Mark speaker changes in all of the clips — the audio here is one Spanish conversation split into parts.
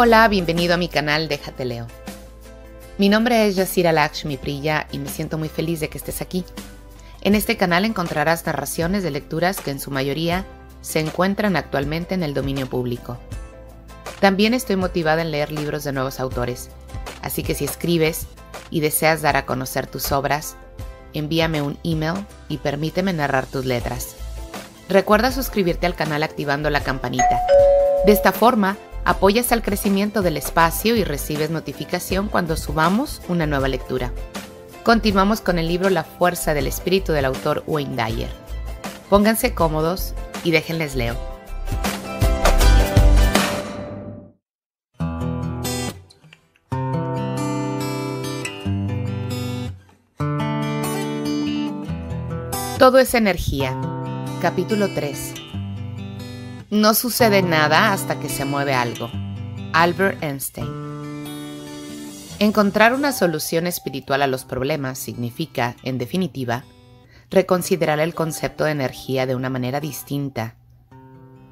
Speaker 1: Hola, bienvenido a mi canal Déjate Leo. Mi nombre es Yasira Lakshmi Priya y me siento muy feliz de que estés aquí. En este canal encontrarás narraciones de lecturas que en su mayoría se encuentran actualmente en el dominio público. También estoy motivada en leer libros de nuevos autores, así que si escribes y deseas dar a conocer tus obras, envíame un email y permíteme narrar tus letras. Recuerda suscribirte al canal activando la campanita. De esta forma, apoyas al crecimiento del espacio y recibes notificación cuando subamos una nueva lectura. Continuamos con el libro La fuerza del espíritu del autor Wayne Dyer. Pónganse cómodos y déjenles leo. Todo es energía. Capítulo 3 no sucede nada hasta que se mueve algo. Albert Einstein. Encontrar una solución espiritual a los problemas significa, en definitiva, reconsiderar el concepto de energía de una manera distinta.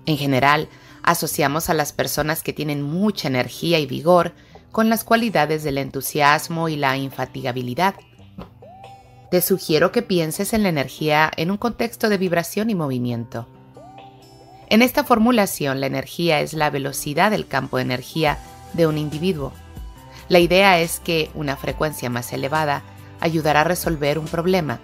Speaker 1: En general, asociamos a las personas que tienen mucha energía y vigor con las cualidades del entusiasmo y la infatigabilidad. Te sugiero que pienses en la energía en un contexto de vibración y movimiento. En esta formulación, la energía es la velocidad del campo de energía de un individuo. La idea es que una frecuencia más elevada ayudará a resolver un problema,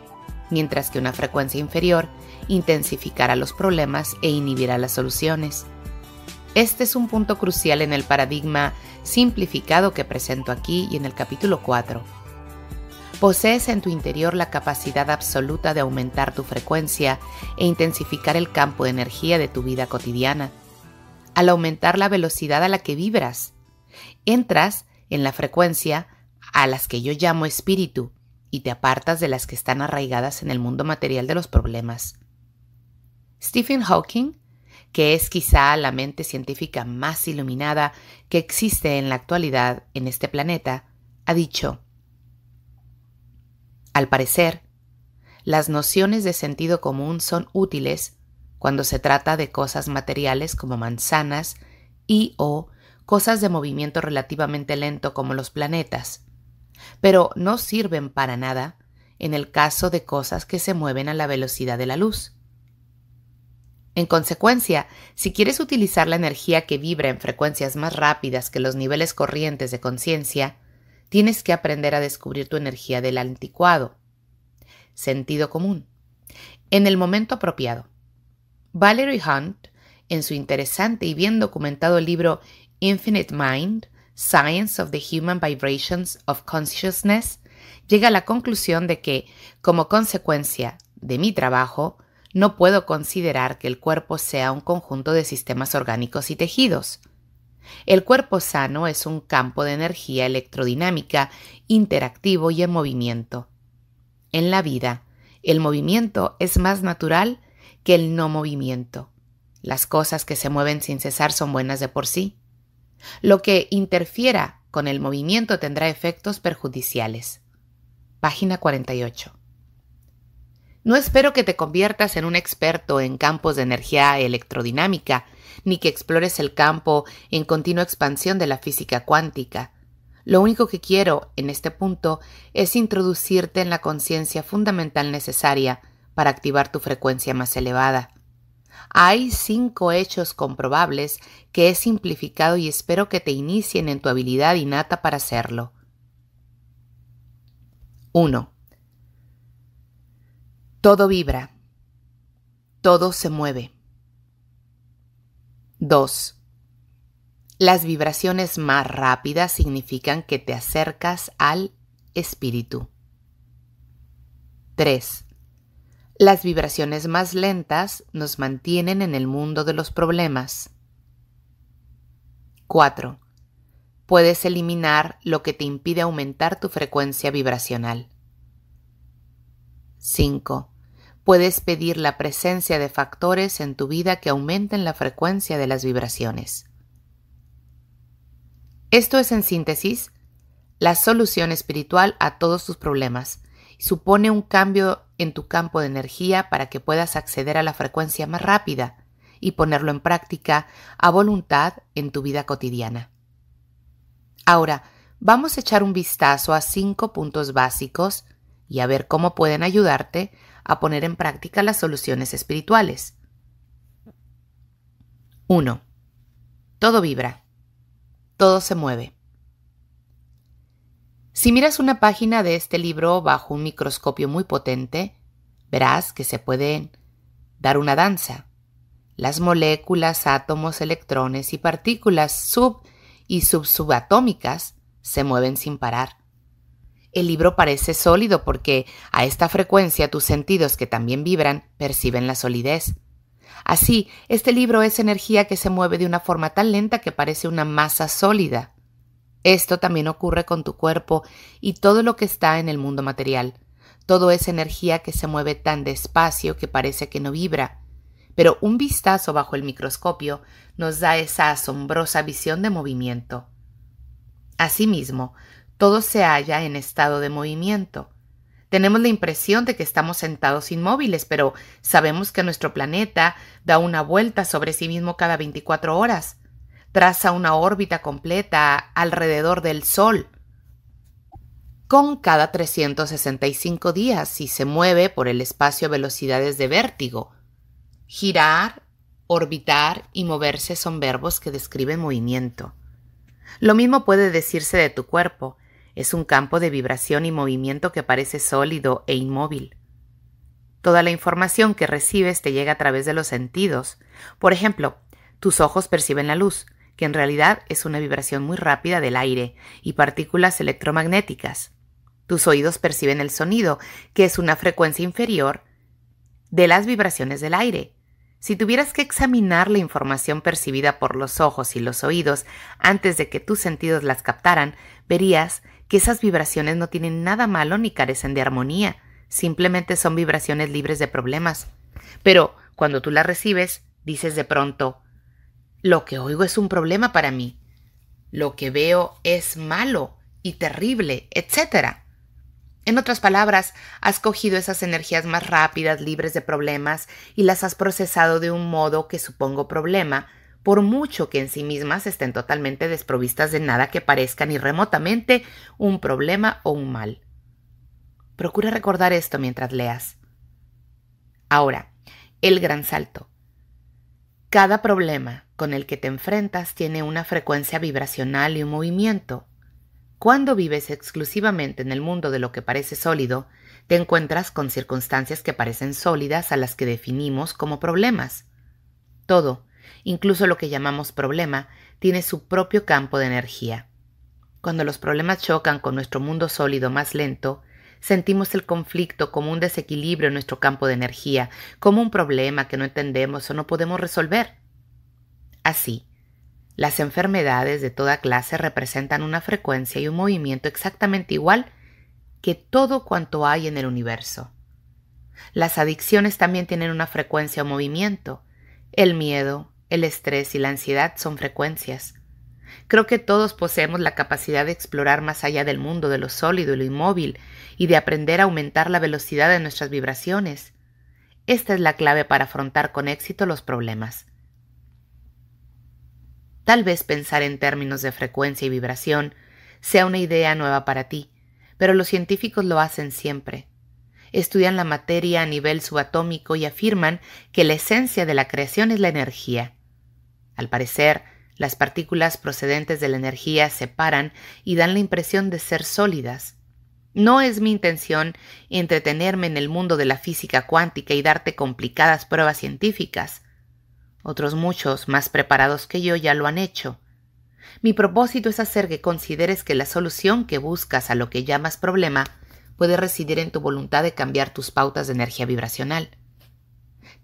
Speaker 1: mientras que una frecuencia inferior intensificará los problemas e inhibirá las soluciones. Este es un punto crucial en el paradigma simplificado que presento aquí y en el capítulo 4 Posees en tu interior la capacidad absoluta de aumentar tu frecuencia e intensificar el campo de energía de tu vida cotidiana. Al aumentar la velocidad a la que vibras, entras en la frecuencia a las que yo llamo espíritu y te apartas de las que están arraigadas en el mundo material de los problemas. Stephen Hawking, que es quizá la mente científica más iluminada que existe en la actualidad en este planeta, ha dicho, al parecer, las nociones de sentido común son útiles cuando se trata de cosas materiales como manzanas y o cosas de movimiento relativamente lento como los planetas, pero no sirven para nada en el caso de cosas que se mueven a la velocidad de la luz. En consecuencia, si quieres utilizar la energía que vibra en frecuencias más rápidas que los niveles corrientes de conciencia, Tienes que aprender a descubrir tu energía del anticuado. Sentido común. En el momento apropiado. Valerie Hunt, en su interesante y bien documentado libro Infinite Mind, Science of the Human Vibrations of Consciousness, llega a la conclusión de que, como consecuencia de mi trabajo, no puedo considerar que el cuerpo sea un conjunto de sistemas orgánicos y tejidos, el cuerpo sano es un campo de energía electrodinámica, interactivo y en movimiento. En la vida, el movimiento es más natural que el no movimiento. Las cosas que se mueven sin cesar son buenas de por sí. Lo que interfiera con el movimiento tendrá efectos perjudiciales. Página 48. No espero que te conviertas en un experto en campos de energía electrodinámica ni que explores el campo en continua expansión de la física cuántica. Lo único que quiero, en este punto, es introducirte en la conciencia fundamental necesaria para activar tu frecuencia más elevada. Hay cinco hechos comprobables que he simplificado y espero que te inicien en tu habilidad innata para hacerlo. 1. Todo vibra. Todo se mueve. 2. Las vibraciones más rápidas significan que te acercas al espíritu. 3. Las vibraciones más lentas nos mantienen en el mundo de los problemas. 4. Puedes eliminar lo que te impide aumentar tu frecuencia vibracional. 5 puedes pedir la presencia de factores en tu vida que aumenten la frecuencia de las vibraciones. Esto es en síntesis la solución espiritual a todos tus problemas. Supone un cambio en tu campo de energía para que puedas acceder a la frecuencia más rápida y ponerlo en práctica a voluntad en tu vida cotidiana. Ahora, vamos a echar un vistazo a cinco puntos básicos y a ver cómo pueden ayudarte a poner en práctica las soluciones espirituales. 1. Todo vibra. Todo se mueve. Si miras una página de este libro bajo un microscopio muy potente, verás que se pueden dar una danza. Las moléculas, átomos, electrones y partículas sub y subsubatómicas se mueven sin parar. El libro parece sólido porque a esta frecuencia tus sentidos que también vibran perciben la solidez. Así, este libro es energía que se mueve de una forma tan lenta que parece una masa sólida. Esto también ocurre con tu cuerpo y todo lo que está en el mundo material. Todo es energía que se mueve tan despacio que parece que no vibra. Pero un vistazo bajo el microscopio nos da esa asombrosa visión de movimiento. Asimismo, todo se halla en estado de movimiento. Tenemos la impresión de que estamos sentados inmóviles, pero sabemos que nuestro planeta da una vuelta sobre sí mismo cada 24 horas, traza una órbita completa alrededor del Sol con cada 365 días y se mueve por el espacio a velocidades de vértigo. Girar, orbitar y moverse son verbos que describen movimiento. Lo mismo puede decirse de tu cuerpo, es un campo de vibración y movimiento que parece sólido e inmóvil. Toda la información que recibes te llega a través de los sentidos. Por ejemplo, tus ojos perciben la luz, que en realidad es una vibración muy rápida del aire y partículas electromagnéticas. Tus oídos perciben el sonido, que es una frecuencia inferior de las vibraciones del aire. Si tuvieras que examinar la información percibida por los ojos y los oídos antes de que tus sentidos las captaran, verías que esas vibraciones no tienen nada malo ni carecen de armonía, simplemente son vibraciones libres de problemas. Pero cuando tú las recibes, dices de pronto, lo que oigo es un problema para mí, lo que veo es malo y terrible, etc. En otras palabras, has cogido esas energías más rápidas, libres de problemas, y las has procesado de un modo que supongo problema, por mucho que en sí mismas estén totalmente desprovistas de nada que parezca ni remotamente un problema o un mal. Procura recordar esto mientras leas. Ahora, el gran salto. Cada problema con el que te enfrentas tiene una frecuencia vibracional y un movimiento. Cuando vives exclusivamente en el mundo de lo que parece sólido, te encuentras con circunstancias que parecen sólidas a las que definimos como problemas. Todo, Incluso lo que llamamos problema tiene su propio campo de energía. Cuando los problemas chocan con nuestro mundo sólido más lento, sentimos el conflicto como un desequilibrio en nuestro campo de energía, como un problema que no entendemos o no podemos resolver. Así, las enfermedades de toda clase representan una frecuencia y un movimiento exactamente igual que todo cuanto hay en el universo. Las adicciones también tienen una frecuencia o movimiento. El miedo, el estrés y la ansiedad son frecuencias. Creo que todos poseemos la capacidad de explorar más allá del mundo de lo sólido y lo inmóvil y de aprender a aumentar la velocidad de nuestras vibraciones. Esta es la clave para afrontar con éxito los problemas. Tal vez pensar en términos de frecuencia y vibración sea una idea nueva para ti, pero los científicos lo hacen siempre. Estudian la materia a nivel subatómico y afirman que la esencia de la creación es la energía. Al parecer, las partículas procedentes de la energía se paran y dan la impresión de ser sólidas. No es mi intención entretenerme en el mundo de la física cuántica y darte complicadas pruebas científicas. Otros muchos más preparados que yo ya lo han hecho. Mi propósito es hacer que consideres que la solución que buscas a lo que llamas problema puede residir en tu voluntad de cambiar tus pautas de energía vibracional.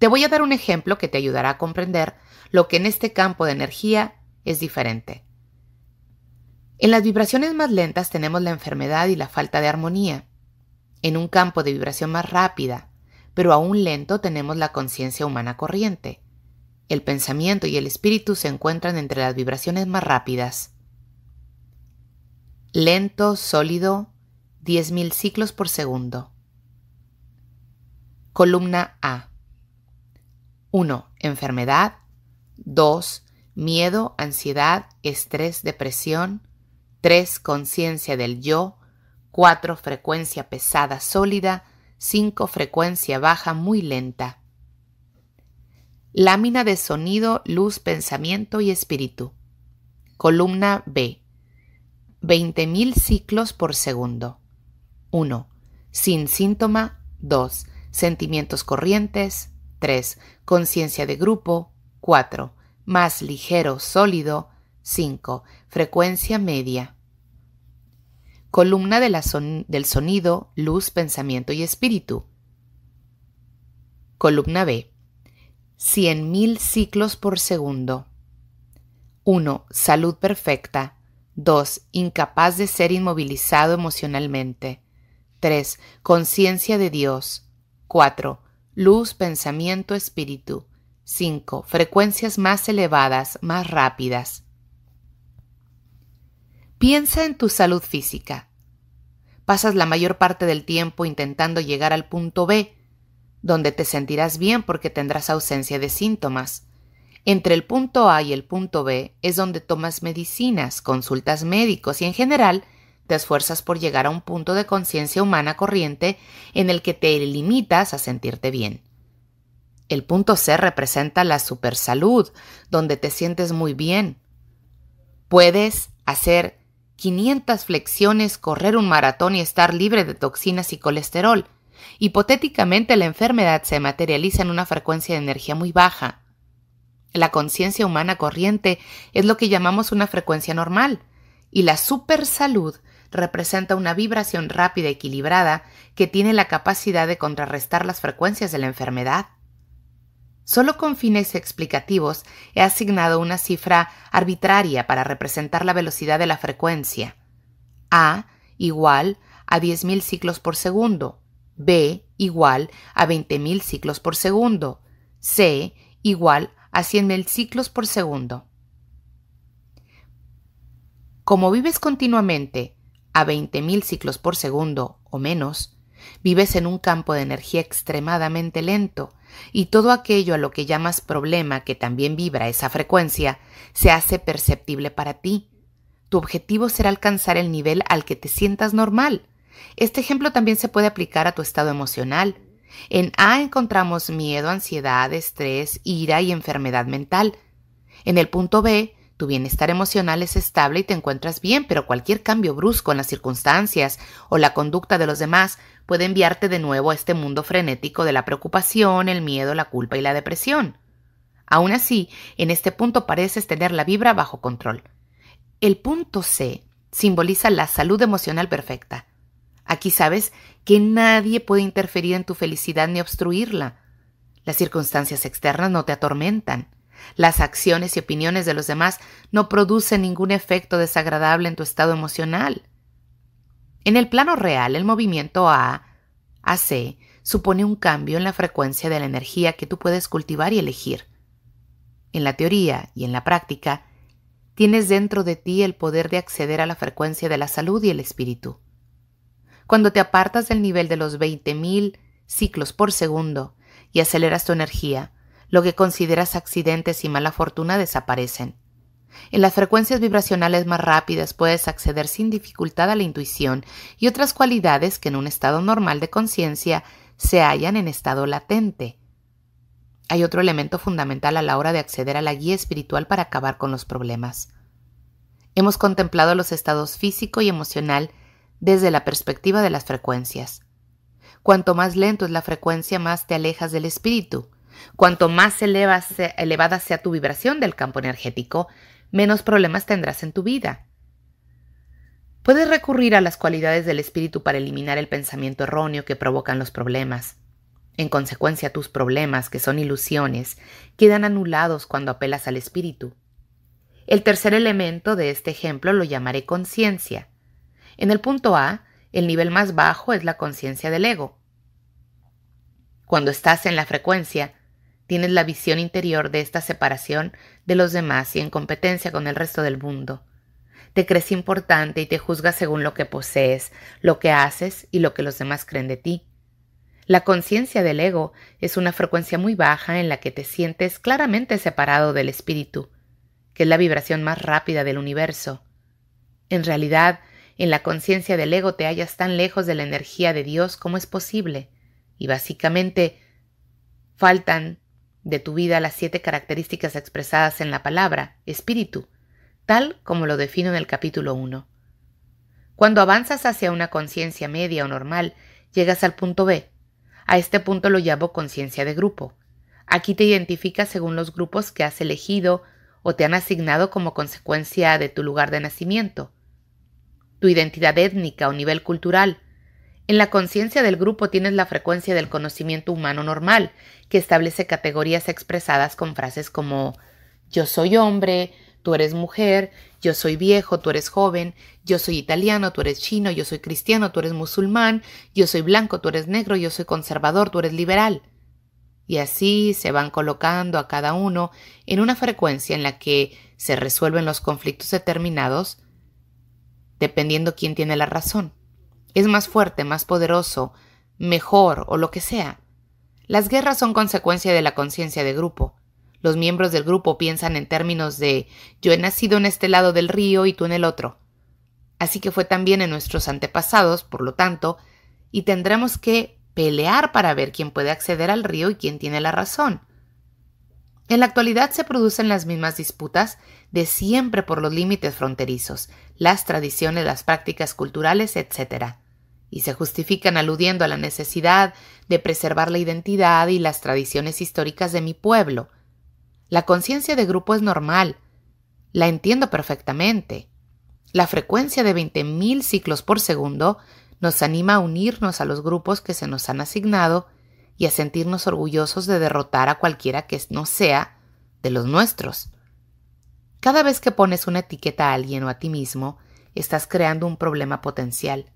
Speaker 1: Te voy a dar un ejemplo que te ayudará a comprender lo que en este campo de energía es diferente. En las vibraciones más lentas tenemos la enfermedad y la falta de armonía. En un campo de vibración más rápida, pero aún lento, tenemos la conciencia humana corriente. El pensamiento y el espíritu se encuentran entre las vibraciones más rápidas. Lento, sólido, 10.000 ciclos por segundo. Columna A. 1. Enfermedad, 2. Miedo, ansiedad, estrés, depresión. 3. Conciencia del yo. 4. Frecuencia pesada sólida. 5. Frecuencia baja muy lenta. Lámina de sonido, luz, pensamiento y espíritu. Columna B. 20.000 ciclos por segundo. 1. Sin síntoma. 2. Sentimientos corrientes. 3. Conciencia de grupo. 4. Más ligero sólido 5. Frecuencia media. Columna del sonido, luz, pensamiento y espíritu. Columna B. 100.000 ciclos por segundo. 1. Salud perfecta. 2. Incapaz de ser inmovilizado emocionalmente. 3. Conciencia de Dios. 4. Luz, pensamiento, espíritu. 5. Frecuencias más elevadas, más rápidas. Piensa en tu salud física. Pasas la mayor parte del tiempo intentando llegar al punto B, donde te sentirás bien porque tendrás ausencia de síntomas. Entre el punto A y el punto B es donde tomas medicinas, consultas médicos y en general te esfuerzas por llegar a un punto de conciencia humana corriente en el que te limitas a sentirte bien. El punto C representa la supersalud, donde te sientes muy bien. Puedes hacer 500 flexiones, correr un maratón y estar libre de toxinas y colesterol. Hipotéticamente la enfermedad se materializa en una frecuencia de energía muy baja. La conciencia humana corriente es lo que llamamos una frecuencia normal, y la supersalud representa una vibración rápida y equilibrada que tiene la capacidad de contrarrestar las frecuencias de la enfermedad. Solo con fines explicativos he asignado una cifra arbitraria para representar la velocidad de la frecuencia. A igual a 10.000 ciclos por segundo, B igual a 20.000 ciclos por segundo, C igual a 100.000 ciclos por segundo. Como vives continuamente a 20.000 ciclos por segundo o menos, vives en un campo de energía extremadamente lento, y todo aquello a lo que llamas problema que también vibra esa frecuencia se hace perceptible para ti. Tu objetivo será alcanzar el nivel al que te sientas normal. Este ejemplo también se puede aplicar a tu estado emocional. En A encontramos miedo, ansiedad, estrés, ira y enfermedad mental. En el punto B tu bienestar emocional es estable y te encuentras bien, pero cualquier cambio brusco en las circunstancias o la conducta de los demás puede enviarte de nuevo a este mundo frenético de la preocupación, el miedo, la culpa y la depresión. Aún así, en este punto pareces tener la vibra bajo control. El punto C simboliza la salud emocional perfecta. Aquí sabes que nadie puede interferir en tu felicidad ni obstruirla. Las circunstancias externas no te atormentan. Las acciones y opiniones de los demás no producen ningún efecto desagradable en tu estado emocional. En el plano real, el movimiento A a C supone un cambio en la frecuencia de la energía que tú puedes cultivar y elegir. En la teoría y en la práctica, tienes dentro de ti el poder de acceder a la frecuencia de la salud y el espíritu. Cuando te apartas del nivel de los 20.000 ciclos por segundo y aceleras tu energía, lo que consideras accidentes y mala fortuna desaparecen. En las frecuencias vibracionales más rápidas puedes acceder sin dificultad a la intuición y otras cualidades que en un estado normal de conciencia se hallan en estado latente. Hay otro elemento fundamental a la hora de acceder a la guía espiritual para acabar con los problemas. Hemos contemplado los estados físico y emocional desde la perspectiva de las frecuencias. Cuanto más lento es la frecuencia, más te alejas del espíritu, Cuanto más elevada sea tu vibración del campo energético, menos problemas tendrás en tu vida. Puedes recurrir a las cualidades del espíritu para eliminar el pensamiento erróneo que provocan los problemas. En consecuencia, tus problemas, que son ilusiones, quedan anulados cuando apelas al espíritu. El tercer elemento de este ejemplo lo llamaré conciencia. En el punto A, el nivel más bajo es la conciencia del ego. Cuando estás en la frecuencia, tienes la visión interior de esta separación de los demás y en competencia con el resto del mundo. Te crees importante y te juzgas según lo que posees, lo que haces y lo que los demás creen de ti. La conciencia del ego es una frecuencia muy baja en la que te sientes claramente separado del espíritu, que es la vibración más rápida del universo. En realidad, en la conciencia del ego te hallas tan lejos de la energía de Dios como es posible, y básicamente faltan de tu vida las siete características expresadas en la palabra, espíritu, tal como lo defino en el capítulo 1. Cuando avanzas hacia una conciencia media o normal, llegas al punto B. A este punto lo llamo conciencia de grupo. Aquí te identificas según los grupos que has elegido o te han asignado como consecuencia de tu lugar de nacimiento, tu identidad étnica o nivel cultural, en la conciencia del grupo tienes la frecuencia del conocimiento humano normal, que establece categorías expresadas con frases como yo soy hombre, tú eres mujer, yo soy viejo, tú eres joven, yo soy italiano, tú eres chino, yo soy cristiano, tú eres musulmán, yo soy blanco, tú eres negro, yo soy conservador, tú eres liberal. Y así se van colocando a cada uno en una frecuencia en la que se resuelven los conflictos determinados dependiendo quién tiene la razón. Es más fuerte, más poderoso, mejor o lo que sea. Las guerras son consecuencia de la conciencia de grupo. Los miembros del grupo piensan en términos de yo he nacido en este lado del río y tú en el otro. Así que fue también en nuestros antepasados, por lo tanto, y tendremos que pelear para ver quién puede acceder al río y quién tiene la razón. En la actualidad se producen las mismas disputas de siempre por los límites fronterizos, las tradiciones, las prácticas culturales, etc. Y se justifican aludiendo a la necesidad de preservar la identidad y las tradiciones históricas de mi pueblo. La conciencia de grupo es normal. La entiendo perfectamente. La frecuencia de 20.000 ciclos por segundo nos anima a unirnos a los grupos que se nos han asignado y a sentirnos orgullosos de derrotar a cualquiera que no sea de los nuestros. Cada vez que pones una etiqueta a alguien o a ti mismo, estás creando un problema potencial,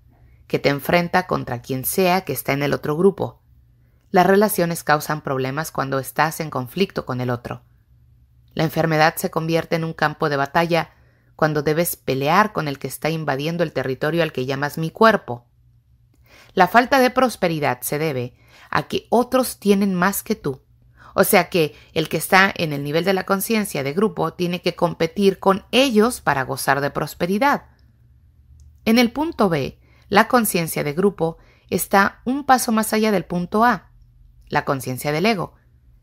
Speaker 1: que te enfrenta contra quien sea que está en el otro grupo. Las relaciones causan problemas cuando estás en conflicto con el otro. La enfermedad se convierte en un campo de batalla cuando debes pelear con el que está invadiendo el territorio al que llamas mi cuerpo. La falta de prosperidad se debe a que otros tienen más que tú o sea que el que está en el nivel de la conciencia de grupo tiene que competir con ellos para gozar de prosperidad. En el punto B, la conciencia de grupo está un paso más allá del punto A, la conciencia del ego.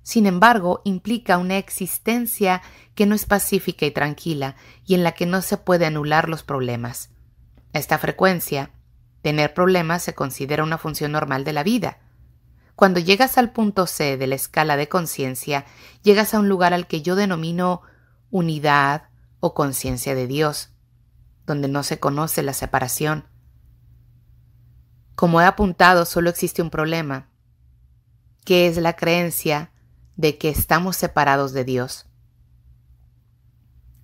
Speaker 1: Sin embargo, implica una existencia que no es pacífica y tranquila y en la que no se puede anular los problemas. A esta frecuencia, tener problemas se considera una función normal de la vida. Cuando llegas al punto C de la escala de conciencia, llegas a un lugar al que yo denomino unidad o conciencia de Dios, donde no se conoce la separación. Como he apuntado, solo existe un problema, que es la creencia de que estamos separados de Dios.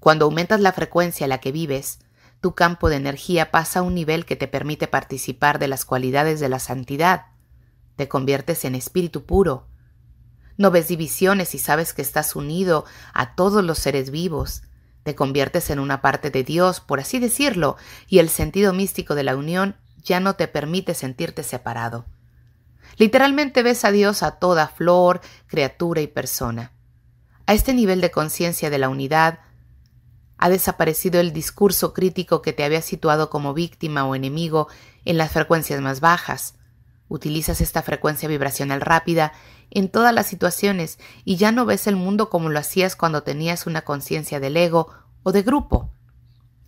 Speaker 1: Cuando aumentas la frecuencia a la que vives, tu campo de energía pasa a un nivel que te permite participar de las cualidades de la santidad, te conviertes en espíritu puro. No ves divisiones y sabes que estás unido a todos los seres vivos. Te conviertes en una parte de Dios, por así decirlo, y el sentido místico de la unión ya no te permite sentirte separado. Literalmente ves a Dios a toda flor, criatura y persona. A este nivel de conciencia de la unidad, ha desaparecido el discurso crítico que te había situado como víctima o enemigo en las frecuencias más bajas. Utilizas esta frecuencia vibracional rápida en todas las situaciones y ya no ves el mundo como lo hacías cuando tenías una conciencia del ego o de grupo.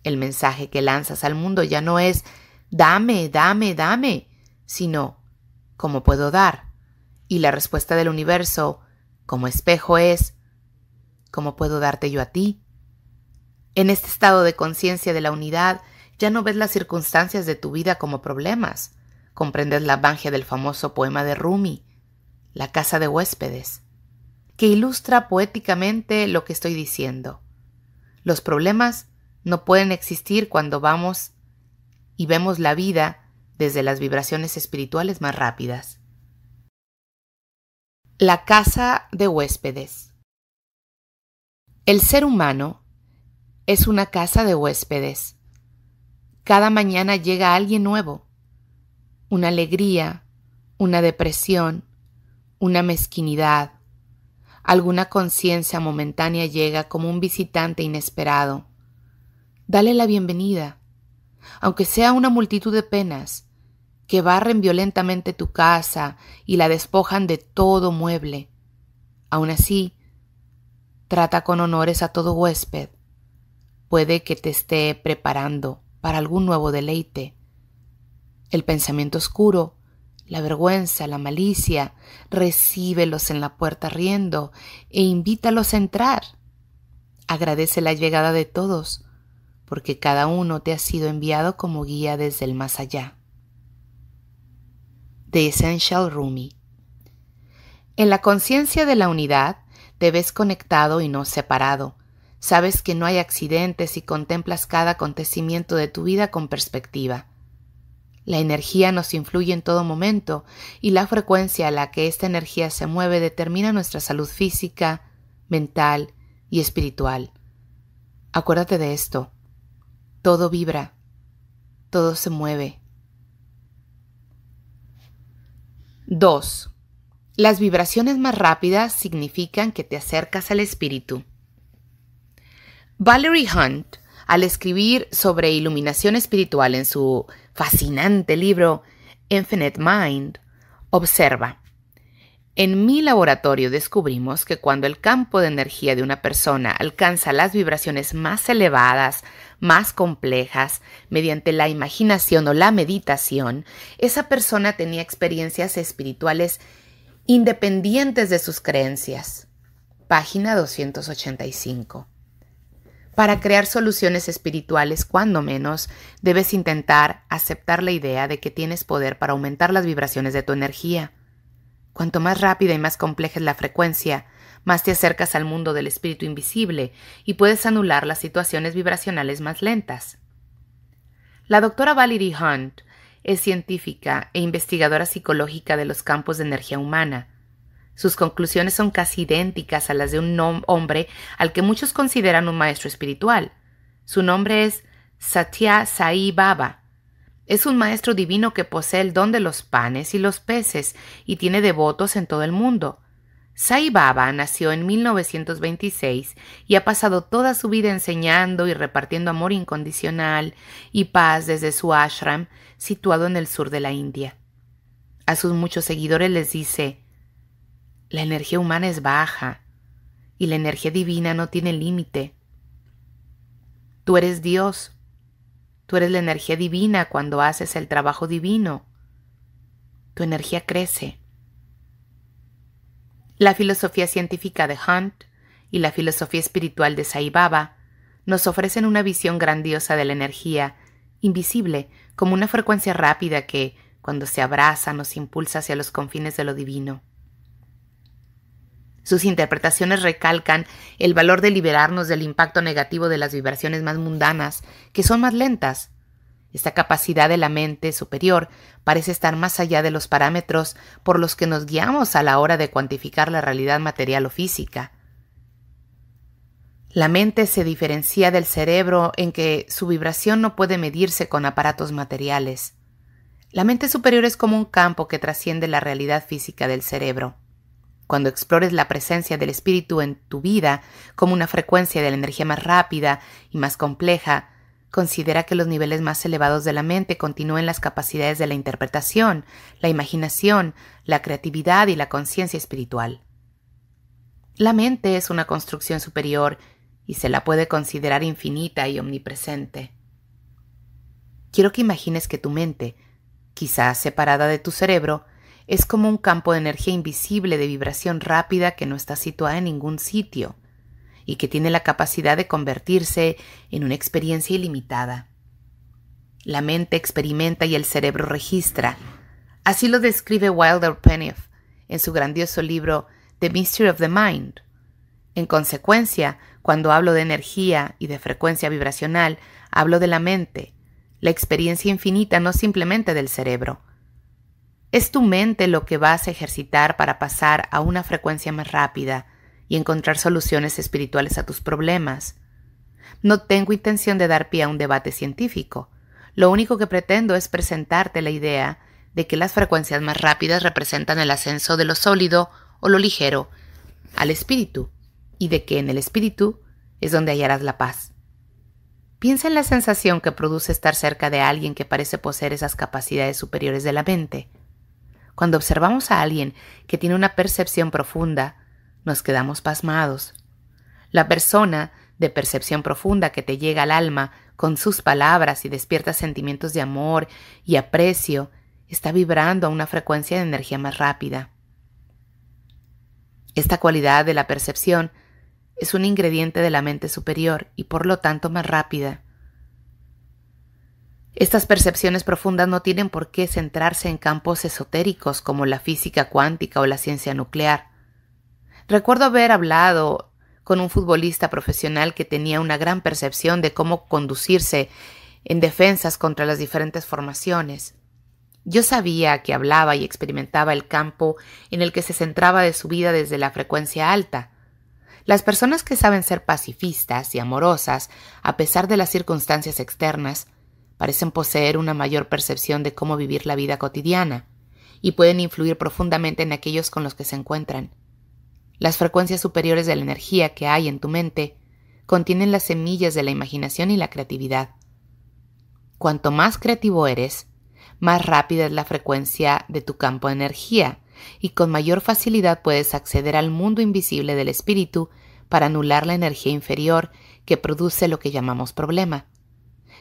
Speaker 1: El mensaje que lanzas al mundo ya no es dame, dame, dame, sino ¿cómo puedo dar? Y la respuesta del universo como espejo es ¿cómo puedo darte yo a ti? En este estado de conciencia de la unidad ya no ves las circunstancias de tu vida como problemas, comprendes la magia del famoso poema de Rumi, La casa de huéspedes, que ilustra poéticamente lo que estoy diciendo. Los problemas no pueden existir cuando vamos y vemos la vida desde las vibraciones espirituales más rápidas. La casa de huéspedes. El ser humano es una casa de huéspedes. Cada mañana llega alguien nuevo una alegría, una depresión, una mezquinidad. Alguna conciencia momentánea llega como un visitante inesperado. Dale la bienvenida, aunque sea una multitud de penas, que barren violentamente tu casa y la despojan de todo mueble. Aún así, trata con honores a todo huésped. Puede que te esté preparando para algún nuevo deleite el pensamiento oscuro, la vergüenza, la malicia, recíbelos en la puerta riendo e invítalos a entrar. Agradece la llegada de todos, porque cada uno te ha sido enviado como guía desde el más allá. The Essential Rumi En la conciencia de la unidad, te ves conectado y no separado. Sabes que no hay accidentes y contemplas cada acontecimiento de tu vida con perspectiva. La energía nos influye en todo momento y la frecuencia a la que esta energía se mueve determina nuestra salud física, mental y espiritual. Acuérdate de esto. Todo vibra. Todo se mueve. 2. Las vibraciones más rápidas significan que te acercas al espíritu. Valerie Hunt al escribir sobre iluminación espiritual en su fascinante libro Infinite Mind, observa, en mi laboratorio descubrimos que cuando el campo de energía de una persona alcanza las vibraciones más elevadas, más complejas, mediante la imaginación o la meditación, esa persona tenía experiencias espirituales independientes de sus creencias. Página 285. Para crear soluciones espirituales, cuando menos, debes intentar aceptar la idea de que tienes poder para aumentar las vibraciones de tu energía. Cuanto más rápida y más compleja es la frecuencia, más te acercas al mundo del espíritu invisible y puedes anular las situaciones vibracionales más lentas. La doctora Valerie Hunt es científica e investigadora psicológica de los campos de energía humana sus conclusiones son casi idénticas a las de un hombre al que muchos consideran un maestro espiritual. Su nombre es Satya Sai Baba. Es un maestro divino que posee el don de los panes y los peces y tiene devotos en todo el mundo. Sai Baba nació en 1926 y ha pasado toda su vida enseñando y repartiendo amor incondicional y paz desde su ashram situado en el sur de la India. A sus muchos seguidores les dice, la energía humana es baja y la energía divina no tiene límite. Tú eres Dios. Tú eres la energía divina cuando haces el trabajo divino. Tu energía crece. La filosofía científica de Hunt y la filosofía espiritual de Sai nos ofrecen una visión grandiosa de la energía, invisible, como una frecuencia rápida que, cuando se abraza, nos impulsa hacia los confines de lo divino. Sus interpretaciones recalcan el valor de liberarnos del impacto negativo de las vibraciones más mundanas, que son más lentas. Esta capacidad de la mente superior parece estar más allá de los parámetros por los que nos guiamos a la hora de cuantificar la realidad material o física. La mente se diferencia del cerebro en que su vibración no puede medirse con aparatos materiales. La mente superior es como un campo que trasciende la realidad física del cerebro. Cuando explores la presencia del espíritu en tu vida como una frecuencia de la energía más rápida y más compleja, considera que los niveles más elevados de la mente continúen las capacidades de la interpretación, la imaginación, la creatividad y la conciencia espiritual. La mente es una construcción superior y se la puede considerar infinita y omnipresente. Quiero que imagines que tu mente, quizás separada de tu cerebro, es como un campo de energía invisible de vibración rápida que no está situada en ningún sitio y que tiene la capacidad de convertirse en una experiencia ilimitada. La mente experimenta y el cerebro registra. Así lo describe Wilder Penniff en su grandioso libro The Mystery of the Mind. En consecuencia, cuando hablo de energía y de frecuencia vibracional, hablo de la mente, la experiencia infinita no simplemente del cerebro, es tu mente lo que vas a ejercitar para pasar a una frecuencia más rápida y encontrar soluciones espirituales a tus problemas. No tengo intención de dar pie a un debate científico. Lo único que pretendo es presentarte la idea de que las frecuencias más rápidas representan el ascenso de lo sólido o lo ligero al espíritu y de que en el espíritu es donde hallarás la paz. Piensa en la sensación que produce estar cerca de alguien que parece poseer esas capacidades superiores de la mente. Cuando observamos a alguien que tiene una percepción profunda, nos quedamos pasmados. La persona de percepción profunda que te llega al alma con sus palabras y despierta sentimientos de amor y aprecio, está vibrando a una frecuencia de energía más rápida. Esta cualidad de la percepción es un ingrediente de la mente superior y por lo tanto más rápida. Estas percepciones profundas no tienen por qué centrarse en campos esotéricos como la física cuántica o la ciencia nuclear. Recuerdo haber hablado con un futbolista profesional que tenía una gran percepción de cómo conducirse en defensas contra las diferentes formaciones. Yo sabía que hablaba y experimentaba el campo en el que se centraba de su vida desde la frecuencia alta. Las personas que saben ser pacifistas y amorosas, a pesar de las circunstancias externas, parecen poseer una mayor percepción de cómo vivir la vida cotidiana y pueden influir profundamente en aquellos con los que se encuentran. Las frecuencias superiores de la energía que hay en tu mente contienen las semillas de la imaginación y la creatividad. Cuanto más creativo eres, más rápida es la frecuencia de tu campo de energía y con mayor facilidad puedes acceder al mundo invisible del espíritu para anular la energía inferior que produce lo que llamamos problema.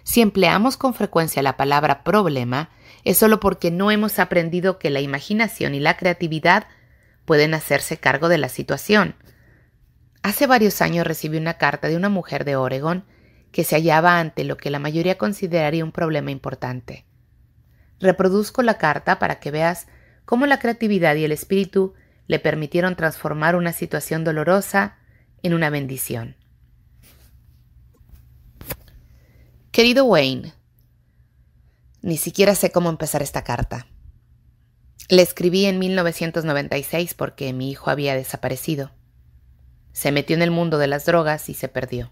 Speaker 1: Si empleamos con frecuencia la palabra problema, es solo porque no hemos aprendido que la imaginación y la creatividad pueden hacerse cargo de la situación. Hace varios años recibí una carta de una mujer de Oregón que se hallaba ante lo que la mayoría consideraría un problema importante. Reproduzco la carta para que veas cómo la creatividad y el espíritu le permitieron transformar una situación dolorosa en una bendición. Querido Wayne, ni siquiera sé cómo empezar esta carta. Le escribí en 1996 porque mi hijo había desaparecido. Se metió en el mundo de las drogas y se perdió.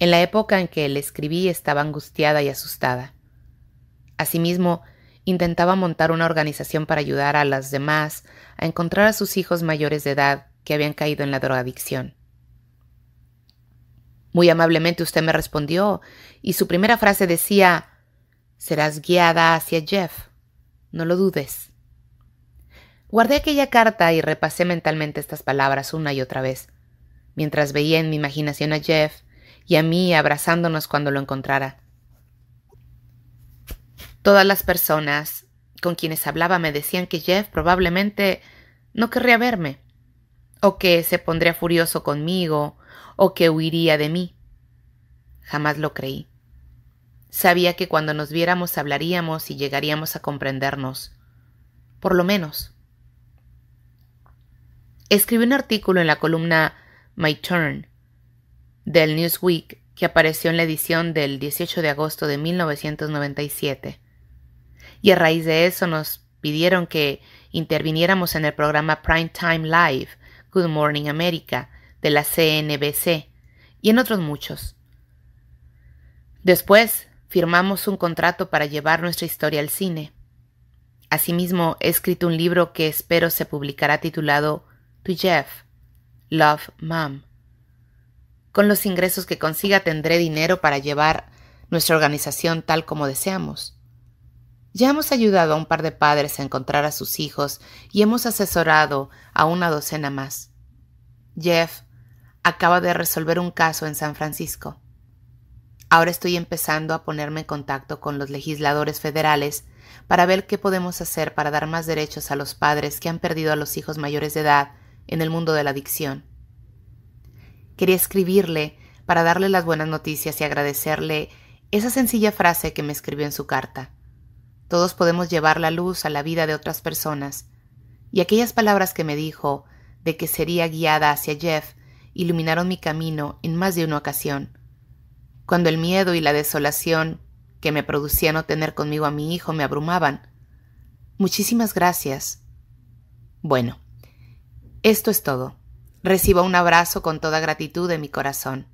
Speaker 1: En la época en que le escribí estaba angustiada y asustada. Asimismo, intentaba montar una organización para ayudar a las demás a encontrar a sus hijos mayores de edad que habían caído en la drogadicción. Muy amablemente usted me respondió, y su primera frase decía Serás guiada hacia Jeff. No lo dudes. Guardé aquella carta y repasé mentalmente estas palabras una y otra vez, mientras veía en mi imaginación a Jeff y a mí abrazándonos cuando lo encontrara. Todas las personas con quienes hablaba me decían que Jeff probablemente no querría verme, o que se pondría furioso conmigo, o que huiría de mí. Jamás lo creí. Sabía que cuando nos viéramos hablaríamos y llegaríamos a comprendernos. Por lo menos. Escribí un artículo en la columna My Turn del Newsweek que apareció en la edición del 18 de agosto de 1997. Y a raíz de eso nos pidieron que interviniéramos en el programa Prime Time Live, Good Morning America, de la CNBC y en otros muchos. Después, firmamos un contrato para llevar nuestra historia al cine. Asimismo, he escrito un libro que espero se publicará titulado To Jeff, Love Mom. Con los ingresos que consiga tendré dinero para llevar nuestra organización tal como deseamos. Ya hemos ayudado a un par de padres a encontrar a sus hijos y hemos asesorado a una docena más. Jeff acaba de resolver un caso en San Francisco. Ahora estoy empezando a ponerme en contacto con los legisladores federales para ver qué podemos hacer para dar más derechos a los padres que han perdido a los hijos mayores de edad en el mundo de la adicción. Quería escribirle para darle las buenas noticias y agradecerle esa sencilla frase que me escribió en su carta. Todos podemos llevar la luz a la vida de otras personas, y aquellas palabras que me dijo de que sería guiada hacia Jeff iluminaron mi camino en más de una ocasión. Cuando el miedo y la desolación que me producía no tener conmigo a mi hijo me abrumaban. Muchísimas gracias. Bueno, esto es todo. Recibo un abrazo con toda gratitud de mi corazón.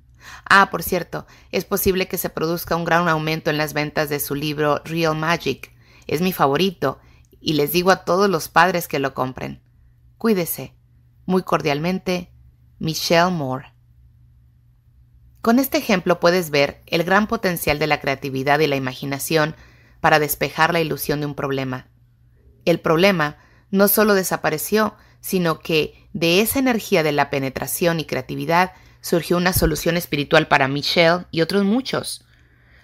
Speaker 1: Ah, por cierto, es posible que se produzca un gran aumento en las ventas de su libro Real Magic. Es mi favorito, y les digo a todos los padres que lo compren. Cuídese. Muy cordialmente, Michelle Moore. Con este ejemplo puedes ver el gran potencial de la creatividad y la imaginación para despejar la ilusión de un problema. El problema no solo desapareció, sino que de esa energía de la penetración y creatividad surgió una solución espiritual para Michelle y otros muchos.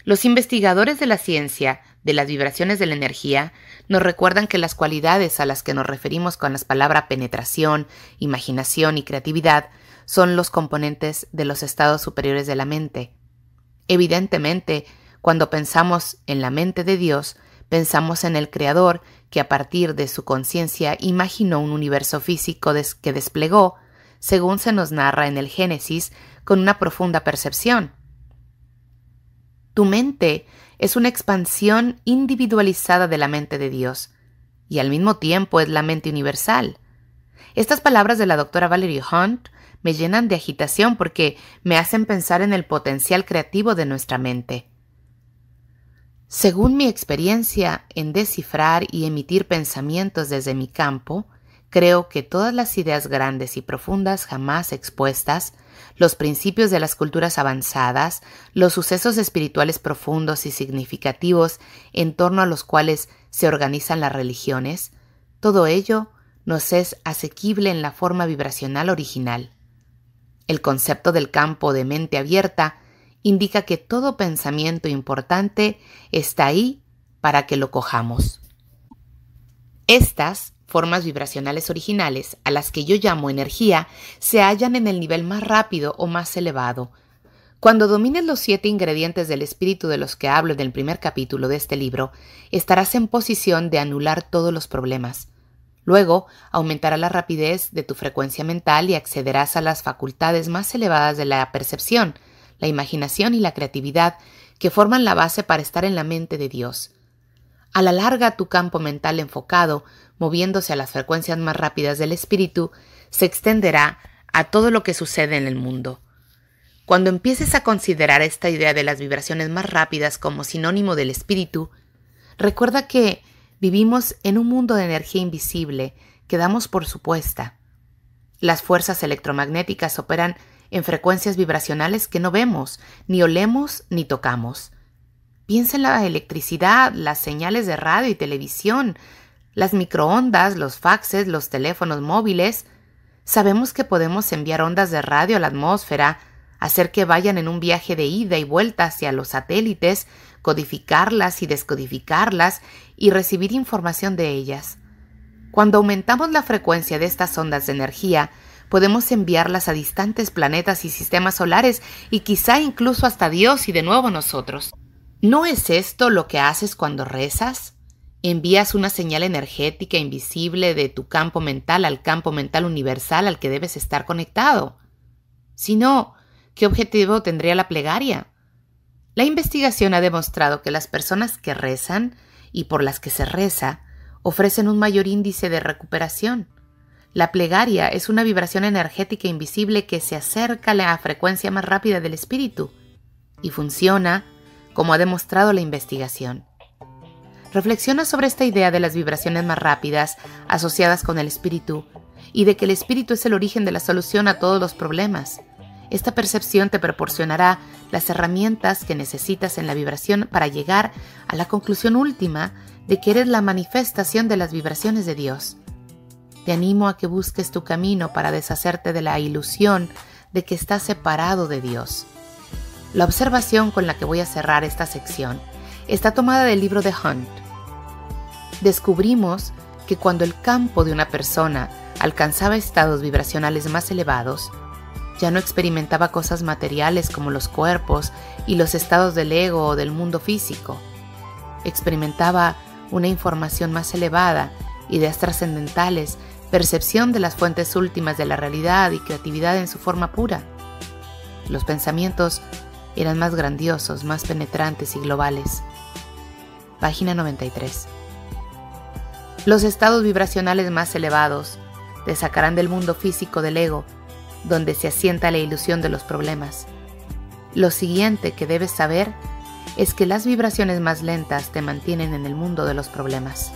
Speaker 1: Los investigadores de la ciencia de las vibraciones de la energía nos recuerdan que las cualidades a las que nos referimos con las palabras penetración, imaginación y creatividad son los componentes de los estados superiores de la mente. Evidentemente, cuando pensamos en la mente de Dios, pensamos en el Creador que a partir de su conciencia imaginó un universo físico que desplegó, según se nos narra en el Génesis, con una profunda percepción. Tu mente es una expansión individualizada de la mente de Dios, y al mismo tiempo es la mente universal. Estas palabras de la doctora Valerie Hunt me llenan de agitación porque me hacen pensar en el potencial creativo de nuestra mente. Según mi experiencia en descifrar y emitir pensamientos desde mi campo, creo que todas las ideas grandes y profundas jamás expuestas, los principios de las culturas avanzadas, los sucesos espirituales profundos y significativos en torno a los cuales se organizan las religiones, todo ello nos es asequible en la forma vibracional original. El concepto del campo de mente abierta indica que todo pensamiento importante está ahí para que lo cojamos. Estas formas vibracionales originales, a las que yo llamo energía, se hallan en el nivel más rápido o más elevado. Cuando domines los siete ingredientes del espíritu de los que hablo en el primer capítulo de este libro, estarás en posición de anular todos los problemas, Luego, aumentará la rapidez de tu frecuencia mental y accederás a las facultades más elevadas de la percepción, la imaginación y la creatividad que forman la base para estar en la mente de Dios. A la larga, tu campo mental enfocado, moviéndose a las frecuencias más rápidas del espíritu, se extenderá a todo lo que sucede en el mundo. Cuando empieces a considerar esta idea de las vibraciones más rápidas como sinónimo del espíritu, recuerda que Vivimos en un mundo de energía invisible que damos por supuesta. Las fuerzas electromagnéticas operan en frecuencias vibracionales que no vemos, ni olemos, ni tocamos. Piensa en la electricidad, las señales de radio y televisión, las microondas, los faxes, los teléfonos móviles. Sabemos que podemos enviar ondas de radio a la atmósfera, hacer que vayan en un viaje de ida y vuelta hacia los satélites, codificarlas y descodificarlas y recibir información de ellas. Cuando aumentamos la frecuencia de estas ondas de energía, podemos enviarlas a distantes planetas y sistemas solares y quizá incluso hasta Dios y de nuevo nosotros. ¿No es esto lo que haces cuando rezas? Envías una señal energética invisible de tu campo mental al campo mental universal al que debes estar conectado. Si no, ¿qué objetivo tendría la plegaria? La investigación ha demostrado que las personas que rezan y por las que se reza ofrecen un mayor índice de recuperación. La plegaria es una vibración energética invisible que se acerca a la frecuencia más rápida del espíritu y funciona como ha demostrado la investigación. Reflexiona sobre esta idea de las vibraciones más rápidas asociadas con el espíritu y de que el espíritu es el origen de la solución a todos los problemas. Esta percepción te proporcionará las herramientas que necesitas en la vibración para llegar a la conclusión última de que eres la manifestación de las vibraciones de Dios. Te animo a que busques tu camino para deshacerte de la ilusión de que estás separado de Dios. La observación con la que voy a cerrar esta sección está tomada del libro de Hunt. Descubrimos que cuando el campo de una persona alcanzaba estados vibracionales más elevados, ya no experimentaba cosas materiales como los cuerpos y los estados del ego o del mundo físico. Experimentaba una información más elevada, ideas trascendentales, percepción de las fuentes últimas de la realidad y creatividad en su forma pura. Los pensamientos eran más grandiosos, más penetrantes y globales. Página 93. Los estados vibracionales más elevados te sacarán del mundo físico del ego donde se asienta la ilusión de los problemas. Lo siguiente que debes saber es que las vibraciones más lentas te mantienen en el mundo de los problemas.